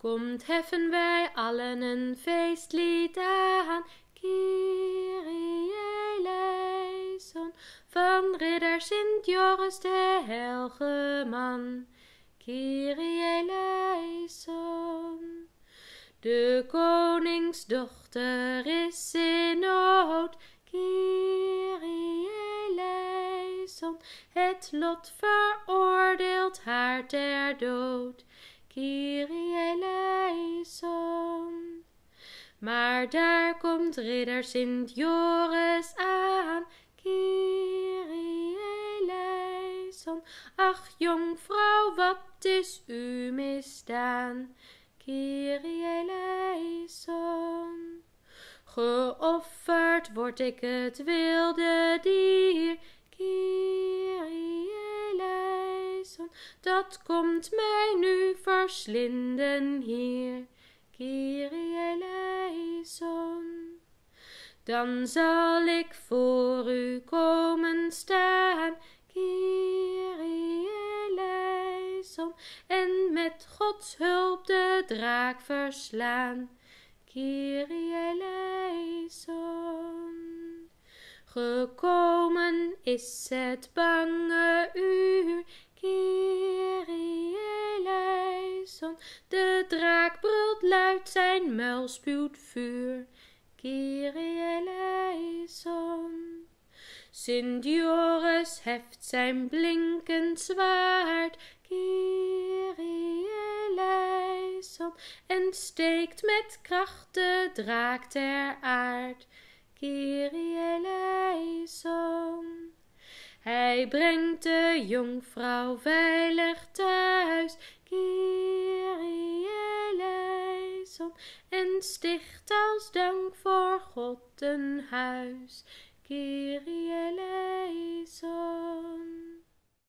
Komt, heffen wij allen een feestlied aan, Kyrie eleison, van ridder Sint Joris de heilige man. Kyrie eleison. De koningsdochter is in nood, Kyrie eleison. Het lot veroordeelt haar ter dood. Kyrie Maar daar komt ridder Sint Joris aan, Kyrie Ach, jongvrouw, wat is u misdaan, Kyrie Geofferd word ik het wilde dier. dat komt mij nu verslinden hier, Kyrie Dan zal ik voor u komen staan, Kyrie en met Gods hulp de draak verslaan, Kyrie Gekomen is het bange De draak brult luid, zijn muil spuwt vuur. Kyrie eleison. Sint Joris heft zijn blinkend zwaard. Kyrie eleison. En steekt met kracht de draak ter aard. Kyrie eleison. Hij brengt de jongvrouw veilig thuis. en sticht als dank voor God een huis. Kyrie